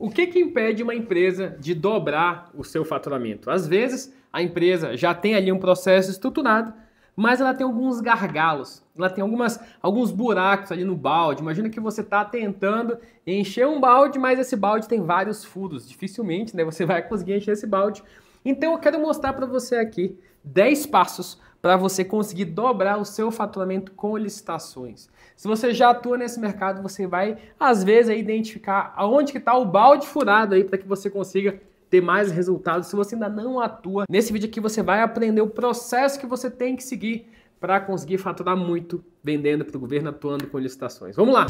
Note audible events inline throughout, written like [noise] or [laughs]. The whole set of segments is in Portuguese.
O que, que impede uma empresa de dobrar o seu faturamento? Às vezes, a empresa já tem ali um processo estruturado, mas ela tem alguns gargalos, ela tem algumas, alguns buracos ali no balde. Imagina que você está tentando encher um balde, mas esse balde tem vários furos. Dificilmente né, você vai conseguir encher esse balde. Então eu quero mostrar para você aqui 10 passos para você conseguir dobrar o seu faturamento com licitações. Se você já atua nesse mercado, você vai às vezes identificar aonde que está o balde furado aí para que você consiga ter mais resultados. Se você ainda não atua, nesse vídeo aqui você vai aprender o processo que você tem que seguir para conseguir faturar muito vendendo para o governo, atuando com licitações. Vamos lá!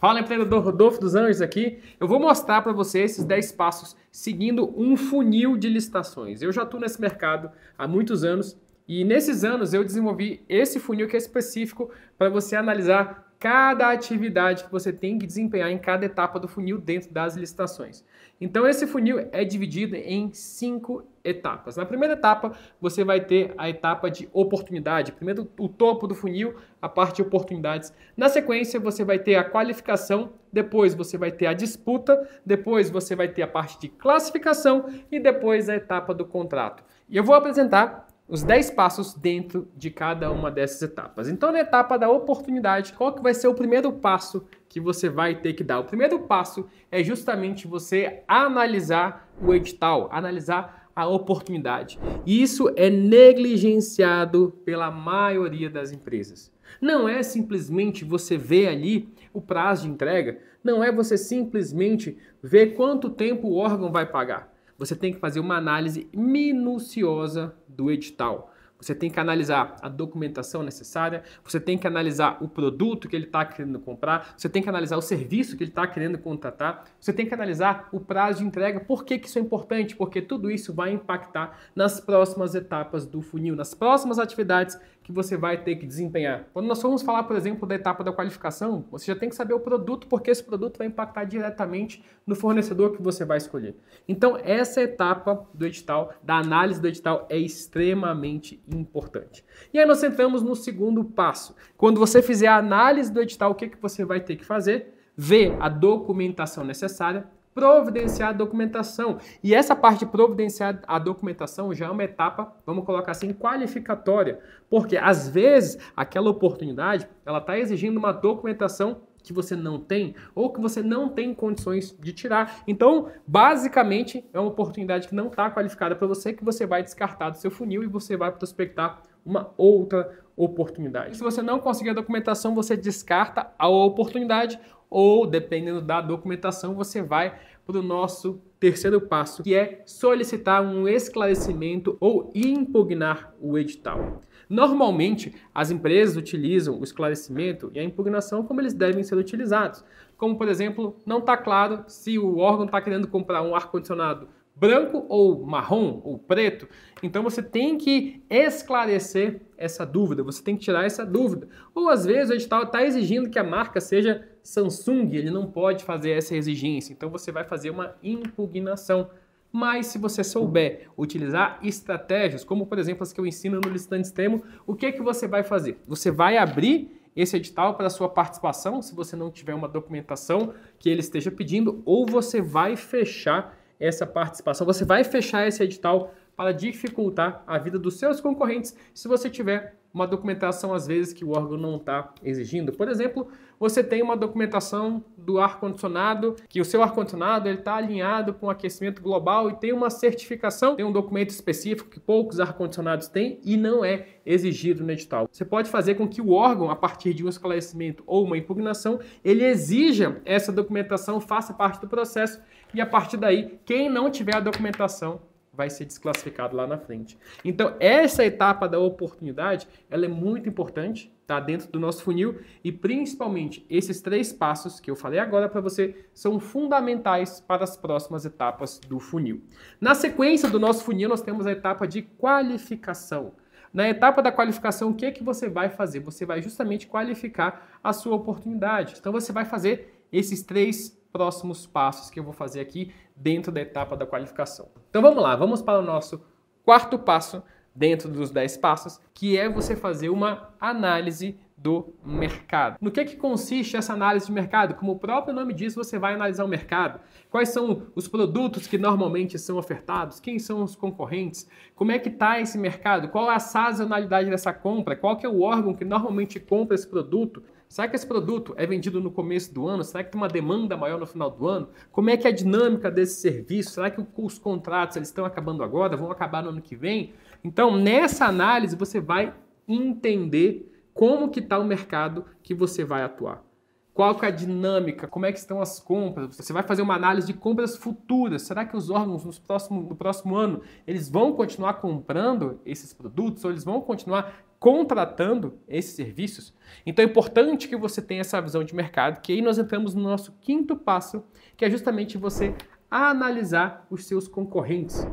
Fala empreendedor Rodolfo dos Anjos aqui. Eu vou mostrar para você esses 10 passos seguindo um funil de licitações. Eu já estou nesse mercado há muitos anos e nesses anos eu desenvolvi esse funil que é específico para você analisar cada atividade que você tem que desempenhar em cada etapa do funil dentro das licitações. Então esse funil é dividido em cinco etapas. Na primeira etapa você vai ter a etapa de oportunidade, primeiro o topo do funil, a parte de oportunidades. Na sequência você vai ter a qualificação, depois você vai ter a disputa, depois você vai ter a parte de classificação e depois a etapa do contrato. E eu vou apresentar os 10 passos dentro de cada uma dessas etapas. Então, na etapa da oportunidade, qual que vai ser o primeiro passo que você vai ter que dar? O primeiro passo é justamente você analisar o edital, analisar a oportunidade. E isso é negligenciado pela maioria das empresas. Não é simplesmente você ver ali o prazo de entrega, não é você simplesmente ver quanto tempo o órgão vai pagar você tem que fazer uma análise minuciosa do edital. Você tem que analisar a documentação necessária, você tem que analisar o produto que ele está querendo comprar, você tem que analisar o serviço que ele está querendo contratar, você tem que analisar o prazo de entrega. Por que, que isso é importante? Porque tudo isso vai impactar nas próximas etapas do funil, nas próximas atividades que você vai ter que desempenhar. Quando nós formos falar, por exemplo, da etapa da qualificação, você já tem que saber o produto, porque esse produto vai impactar diretamente no fornecedor que você vai escolher. Então, essa etapa do edital, da análise do edital, é extremamente importante. E aí nós entramos no segundo passo. Quando você fizer a análise do edital, o que, que você vai ter que fazer? Ver a documentação necessária, providenciar a documentação. E essa parte de providenciar a documentação já é uma etapa, vamos colocar assim, qualificatória, porque às vezes aquela oportunidade, ela está exigindo uma documentação que você não tem ou que você não tem condições de tirar. Então, basicamente, é uma oportunidade que não está qualificada para você, que você vai descartar do seu funil e você vai prospectar uma outra oportunidade. Se você não conseguir a documentação, você descarta a oportunidade ou, dependendo da documentação, você vai para o nosso terceiro passo, que é solicitar um esclarecimento ou impugnar o edital. Normalmente, as empresas utilizam o esclarecimento e a impugnação como eles devem ser utilizados. Como, por exemplo, não está claro se o órgão está querendo comprar um ar-condicionado branco ou marrom ou preto. Então você tem que esclarecer essa dúvida, você tem que tirar essa dúvida. Ou às vezes o edital está exigindo que a marca seja Samsung ele não pode fazer essa exigência, então você vai fazer uma impugnação. Mas se você souber utilizar estratégias, como por exemplo as que eu ensino no listante extremo, o que é que você vai fazer? Você vai abrir esse edital para sua participação, se você não tiver uma documentação que ele esteja pedindo, ou você vai fechar essa participação, você vai fechar esse edital para dificultar a vida dos seus concorrentes se você tiver uma documentação às vezes que o órgão não está exigindo. Por exemplo, você tem uma documentação do ar-condicionado, que o seu ar-condicionado está alinhado com o aquecimento global e tem uma certificação, tem um documento específico que poucos ar-condicionados têm e não é exigido no edital. Você pode fazer com que o órgão, a partir de um esclarecimento ou uma impugnação, ele exija essa documentação, faça parte do processo e a partir daí, quem não tiver a documentação vai ser desclassificado lá na frente. Então, essa etapa da oportunidade, ela é muito importante, tá dentro do nosso funil e principalmente esses três passos que eu falei agora para você são fundamentais para as próximas etapas do funil. Na sequência do nosso funil, nós temos a etapa de qualificação. Na etapa da qualificação, o que é que você vai fazer? Você vai justamente qualificar a sua oportunidade. Então você vai fazer esses três próximos passos que eu vou fazer aqui dentro da etapa da qualificação. Então vamos lá, vamos para o nosso quarto passo dentro dos 10 passos, que é você fazer uma análise do mercado. No que, que consiste essa análise de mercado? Como o próprio nome diz, você vai analisar o mercado. Quais são os produtos que normalmente são ofertados? Quem são os concorrentes? Como é que está esse mercado? Qual é a sazonalidade dessa compra? Qual que é o órgão que normalmente compra esse produto? Será que esse produto é vendido no começo do ano? Será que tem uma demanda maior no final do ano? Como é que é a dinâmica desse serviço? Será que os contratos eles estão acabando agora? Vão acabar no ano que vem? Então, nessa análise, você vai entender como que está o mercado que você vai atuar. Qual que é a dinâmica? Como é que estão as compras? Você vai fazer uma análise de compras futuras. Será que os órgãos no próximo, no próximo ano eles vão continuar comprando esses produtos ou eles vão continuar contratando esses serviços. Então é importante que você tenha essa visão de mercado, que aí nós entramos no nosso quinto passo, que é justamente você analisar os seus concorrentes.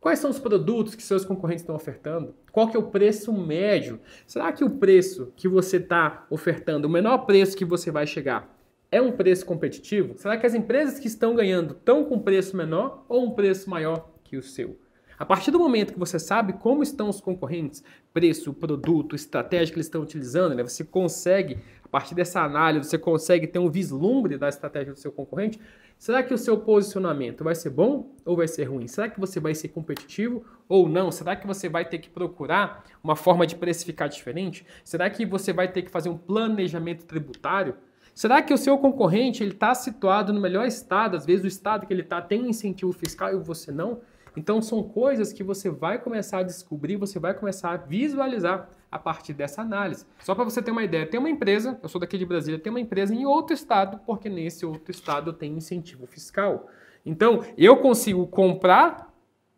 Quais são os produtos que seus concorrentes estão ofertando? Qual que é o preço médio? Será que o preço que você está ofertando, o menor preço que você vai chegar, é um preço competitivo? Será que as empresas que estão ganhando estão com um preço menor ou um preço maior que o seu? A partir do momento que você sabe como estão os concorrentes, preço, produto, estratégia que eles estão utilizando, né, você consegue, a partir dessa análise, você consegue ter um vislumbre da estratégia do seu concorrente. Será que o seu posicionamento vai ser bom ou vai ser ruim? Será que você vai ser competitivo ou não? Será que você vai ter que procurar uma forma de precificar diferente? Será que você vai ter que fazer um planejamento tributário? Será que o seu concorrente ele está situado no melhor estado? Às vezes o estado que ele está tem incentivo fiscal e você não? Então são coisas que você vai começar a descobrir, você vai começar a visualizar a partir dessa análise. Só para você ter uma ideia, tem uma empresa, eu sou daqui de Brasília, tem uma empresa em outro estado, porque nesse outro estado tem incentivo fiscal. Então, eu consigo comprar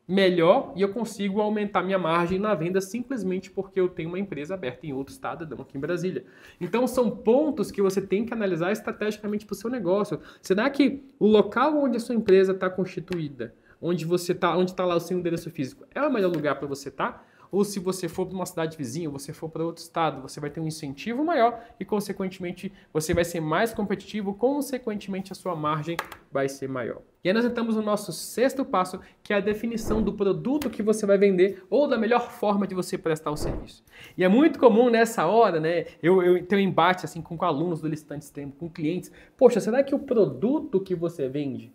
melhor e eu consigo aumentar minha margem na venda simplesmente porque eu tenho uma empresa aberta em outro estado, não aqui em Brasília. Então são pontos que você tem que analisar estrategicamente para o seu negócio. Será que o local onde a sua empresa está constituída onde você tá, onde está lá o seu endereço físico, é o melhor lugar para você estar? Tá? Ou se você for para uma cidade vizinha, você for para outro estado, você vai ter um incentivo maior e, consequentemente, você vai ser mais competitivo, consequentemente, a sua margem vai ser maior. E aí nós entramos no nosso sexto passo, que é a definição do produto que você vai vender ou da melhor forma de você prestar o serviço. E é muito comum nessa hora, né, eu, eu um embate assim com, com alunos do listante extremo, com clientes. Poxa, será que o produto que você vende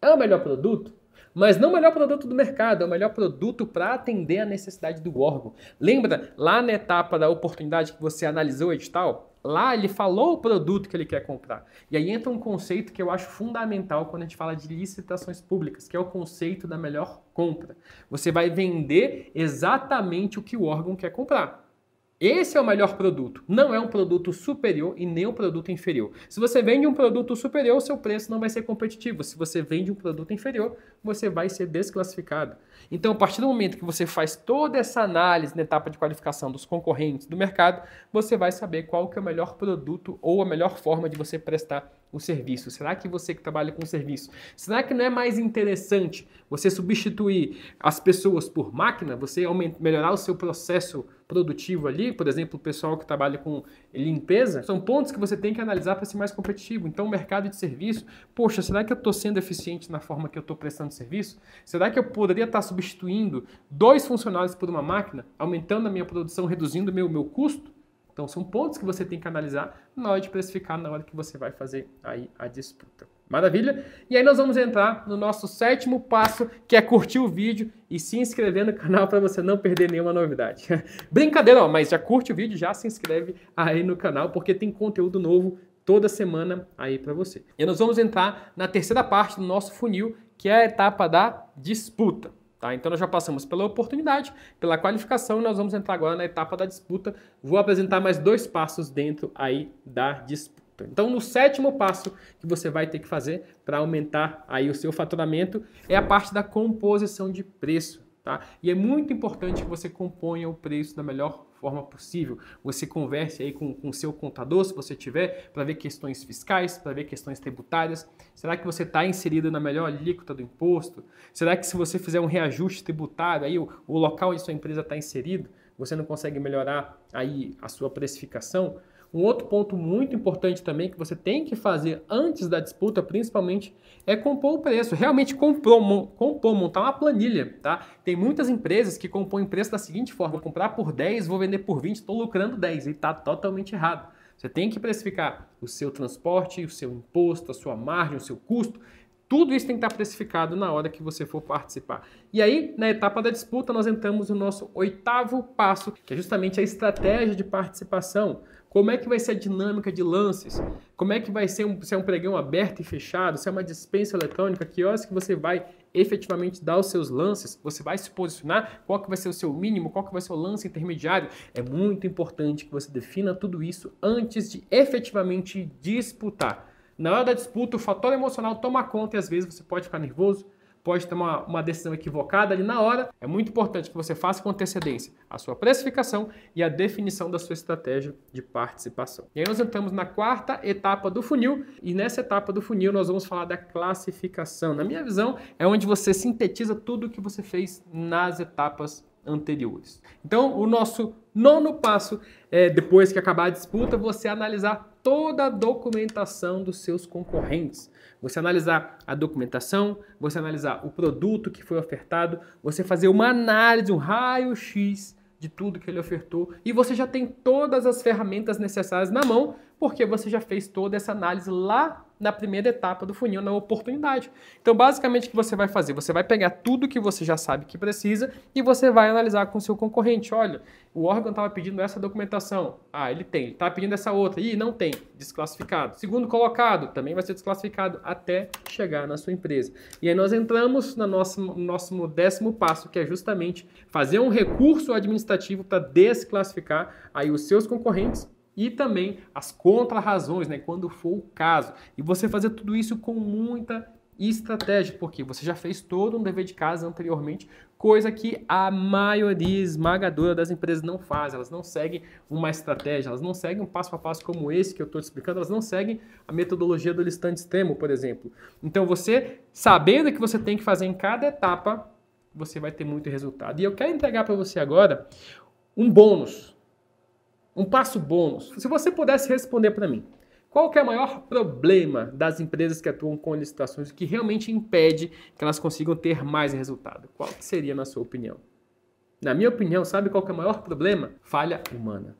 é o melhor produto? mas não o melhor produto do mercado, é o melhor produto para atender a necessidade do órgão. Lembra lá na etapa da oportunidade que você analisou o edital? Lá ele falou o produto que ele quer comprar. E aí entra um conceito que eu acho fundamental quando a gente fala de licitações públicas, que é o conceito da melhor compra. Você vai vender exatamente o que o órgão quer comprar. Esse é o melhor produto. Não é um produto superior e nem um produto inferior. Se você vende um produto superior, seu preço não vai ser competitivo. Se você vende um produto inferior, você vai ser desclassificado. Então, a partir do momento que você faz toda essa análise na etapa de qualificação dos concorrentes do mercado, você vai saber qual que é o melhor produto ou a melhor forma de você prestar o serviço? Será que você que trabalha com serviço, será que não é mais interessante você substituir as pessoas por máquina, você aumentar, melhorar o seu processo produtivo ali, por exemplo, o pessoal que trabalha com limpeza, são pontos que você tem que analisar para ser mais competitivo. Então, o mercado de serviço, poxa, será que eu estou sendo eficiente na forma que eu estou prestando serviço? Será que eu poderia estar tá substituindo dois funcionários por uma máquina, aumentando a minha produção, reduzindo o meu, meu custo? Então são pontos que você tem que analisar na hora de precificar, na hora que você vai fazer aí a disputa. Maravilha? E aí nós vamos entrar no nosso sétimo passo, que é curtir o vídeo e se inscrever no canal para você não perder nenhuma novidade. [laughs] Brincadeira, ó, mas já curte o vídeo, já se inscreve aí no canal, porque tem conteúdo novo toda semana aí para você. E nós vamos entrar na terceira parte do nosso funil, que é a etapa da disputa. Tá? Então nós já passamos pela oportunidade, pela qualificação e nós vamos entrar agora na etapa da disputa. Vou apresentar mais dois passos dentro aí da disputa. Então, no sétimo passo que você vai ter que fazer para aumentar aí o seu faturamento é a parte da composição de preço. Tá? E é muito importante que você componha o preço da melhor forma possível. Você converse aí com o seu contador, se você tiver, para ver questões fiscais, para ver questões tributárias. Será que você está inserido na melhor alíquota do imposto? Será que se você fizer um reajuste tributário, aí o, o local onde sua empresa está inserido, você não consegue melhorar aí a sua precificação? Um outro ponto muito importante também que você tem que fazer antes da disputa, principalmente, é compor o preço. Realmente compor, compor montar uma planilha, tá? Tem muitas empresas que compõem preço da seguinte forma: vou comprar por 10, vou vender por 20, estou lucrando 10. E está totalmente errado. Você tem que precificar o seu transporte, o seu imposto, a sua margem, o seu custo. Tudo isso tem que estar tá precificado na hora que você for participar. E aí, na etapa da disputa, nós entramos no nosso oitavo passo, que é justamente a estratégia de participação. Como é que vai ser a dinâmica de lances? Como é que vai ser um, se é um pregão aberto e fechado? Se é uma dispensa eletrônica? Que horas que você vai efetivamente dar os seus lances? Você vai se posicionar? Qual que vai ser o seu mínimo? Qual que vai ser o lance intermediário? É muito importante que você defina tudo isso antes de efetivamente disputar. Na hora da disputa, o fator emocional toma conta e às vezes você pode ficar nervoso, pode tomar uma decisão equivocada ali na hora. É muito importante que você faça com antecedência a sua precificação e a definição da sua estratégia de participação. E aí nós entramos na quarta etapa do funil e nessa etapa do funil nós vamos falar da classificação. Na minha visão, é onde você sintetiza tudo o que você fez nas etapas anteriores. Então, o nosso nono passo é depois que acabar a disputa, você analisar toda a documentação dos seus concorrentes. Você analisar a documentação, você analisar o produto que foi ofertado, você fazer uma análise, um raio-x de tudo que ele ofertou e você já tem todas as ferramentas necessárias na mão, porque você já fez toda essa análise lá na primeira etapa do funil, na oportunidade. Então, basicamente, o que você vai fazer? Você vai pegar tudo que você já sabe que precisa e você vai analisar com o seu concorrente. Olha, o órgão estava pedindo essa documentação. Ah, ele tem. Está pedindo essa outra. Ih, não tem. Desclassificado. Segundo colocado, também vai ser desclassificado até chegar na sua empresa. E aí nós entramos no nosso, nosso décimo passo, que é justamente fazer um recurso administrativo para desclassificar aí os seus concorrentes e também as contrarrazões, né, quando for o caso. E você fazer tudo isso com muita estratégia, porque você já fez todo um dever de casa anteriormente, coisa que a maioria esmagadora das empresas não faz. Elas não seguem uma estratégia, elas não seguem um passo a passo como esse que eu estou te explicando, elas não seguem a metodologia do listante extremo, por exemplo. Então você, sabendo que você tem que fazer em cada etapa, você vai ter muito resultado. E eu quero entregar para você agora um bônus um passo bônus. Se você pudesse responder para mim, qual é o maior problema das empresas que atuam com licitações que realmente impede que elas consigam ter mais resultado? Qual seria na sua opinião? Na minha opinião, sabe qual é o maior problema? Falha humana.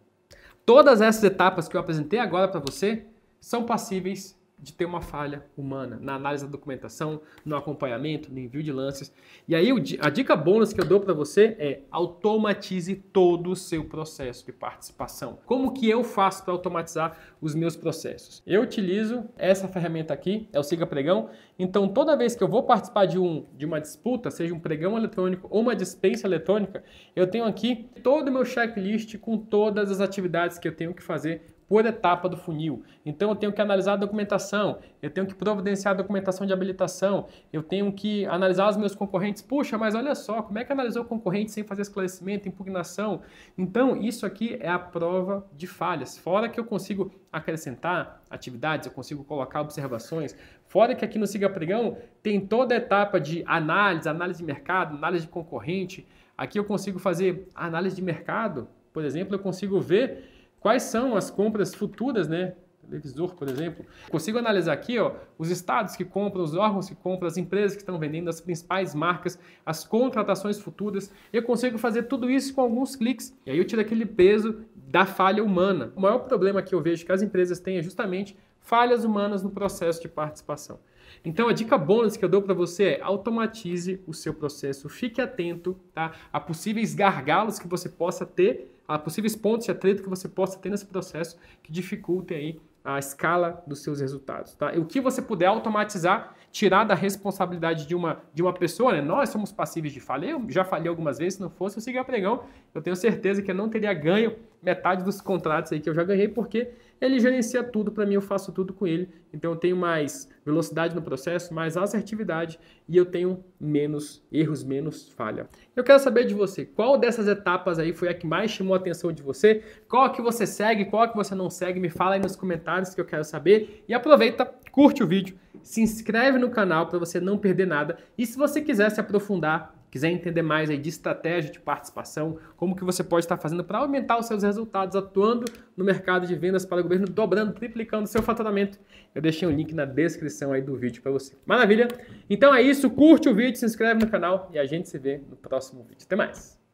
Todas essas etapas que eu apresentei agora para você são passíveis de ter uma falha humana na análise da documentação, no acompanhamento, no envio de lances. E aí a dica bônus que eu dou para você é automatize todo o seu processo de participação. Como que eu faço para automatizar os meus processos? Eu utilizo essa ferramenta aqui, é o Siga Pregão. Então toda vez que eu vou participar de um de uma disputa, seja um pregão eletrônico ou uma dispensa eletrônica, eu tenho aqui todo o meu checklist com todas as atividades que eu tenho que fazer por etapa do funil. Então eu tenho que analisar a documentação, eu tenho que providenciar a documentação de habilitação, eu tenho que analisar os meus concorrentes. Puxa, mas olha só, como é que analisou o concorrente sem fazer esclarecimento, impugnação? Então isso aqui é a prova de falhas. Fora que eu consigo acrescentar atividades, eu consigo colocar observações. Fora que aqui no Siga Pregão tem toda a etapa de análise, análise de mercado, análise de concorrente. Aqui eu consigo fazer análise de mercado, por exemplo, eu consigo ver Quais são as compras futuras, né? Televisor, por exemplo. Consigo analisar aqui ó, os estados que compram, os órgãos que compram, as empresas que estão vendendo, as principais marcas, as contratações futuras. Eu consigo fazer tudo isso com alguns cliques. E aí eu tiro aquele peso da falha humana. O maior problema que eu vejo que as empresas têm é justamente falhas humanas no processo de participação. Então a dica bônus que eu dou para você é automatize o seu processo, fique atento tá? a possíveis gargalos que você possa ter, a possíveis pontos de atrito que você possa ter nesse processo que dificultem aí a escala dos seus resultados. Tá? E o que você puder automatizar, tirar da responsabilidade de uma, de uma pessoa, né? nós somos passíveis de falha, eu já falhei algumas vezes, se não fosse o Siga Pregão, eu tenho certeza que eu não teria ganho metade dos contratos aí que eu já ganhei, porque ele gerencia tudo para mim, eu faço tudo com ele. Então eu tenho mais velocidade no processo, mais assertividade e eu tenho menos erros, menos falha. Eu quero saber de você, qual dessas etapas aí foi a que mais chamou a atenção de você? Qual a que você segue, qual a que você não segue? Me fala aí nos comentários que eu quero saber. E aproveita, curte o vídeo, se inscreve no canal para você não perder nada. E se você quiser se aprofundar quiser entender mais aí de estratégia de participação, como que você pode estar fazendo para aumentar os seus resultados atuando no mercado de vendas para o governo, dobrando, triplicando seu faturamento, eu deixei um link na descrição aí do vídeo para você. Maravilha? Então é isso, curte o vídeo, se inscreve no canal e a gente se vê no próximo vídeo. Até mais!